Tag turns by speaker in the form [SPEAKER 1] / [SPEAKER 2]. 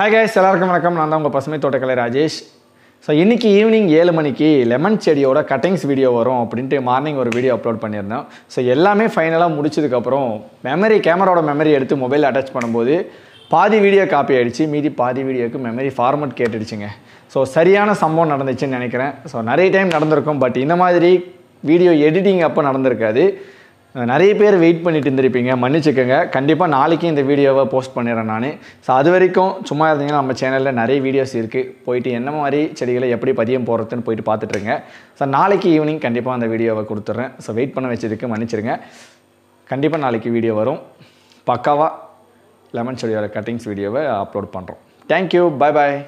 [SPEAKER 1] hi guys எல்லாருக்கும் வணக்கம் நான் தான் உங்கள் பசுமை தோட்டக்கலை ராஜேஷ் ஸோ இன்றைக்கி ஈவினிங் ஏழு மணிக்கு லெமன் செடியோட கட்டிங்ஸ் வீடியோ வரும் அப்படின்ட்டு மார்னிங் ஒரு வீடியோ அப்லோட் பண்ணியிருந்தோம் ஸோ எல்லாமே ஃபைனலாக முடிச்சதுக்கப்புறம் மெமரி கேமராவோட மெமரி எடுத்து மொபைல் அட்டாச் பண்ணும்போது பாதி வீடியோ காப்பி ஆகிடுச்சு மீதி பாதி வீடியோக்கு மெமரி ஃபார்மட் கேட்டுடுச்சுங்க ஸோ சரியான சம்பவம் நடந்துச்சுன்னு நினைக்கிறேன் ஸோ நிறைய டைம் நடந்திருக்கும் பட் இந்த மாதிரி வீடியோ எடிட்டிங் அப்போ நடந்திருக்காது நிறைய பேர் வெயிட் பண்ணிட்டு இருந்திருப்பீங்க மன்னிச்சுக்கோங்க கண்டிப்பாக நாளைக்கு இந்த வீடியோவை போஸ்ட் பண்ணிடுறேன் நான் ஸோ அது வரைக்கும் சும்மா இருந்தீங்கன்னா நம்ம சேனலில் நிறைய வீடியோஸ் இருக்குது போயிட்டு என்ன மாதிரி செடிகளை எப்படி பதியம் போடுறதுன்னு போயிட்டு பார்த்துட்ருங்க ஸோ நாளைக்கு ஈவினிங் கண்டிப்பாக அந்த வீடியோவை கொடுத்துட்றேன் ஸோ வெயிட் பண்ண வச்சதுக்கு மன்னிச்சிருங்க கண்டிப்பாக நாளைக்கு வீடியோ வரும் பக்காவாக லெமன் செடியோட கட்டிங்ஸ் வீடியோவை அப்லோட் பண்ணுறோம் தேங்க்யூ பாய் பாய்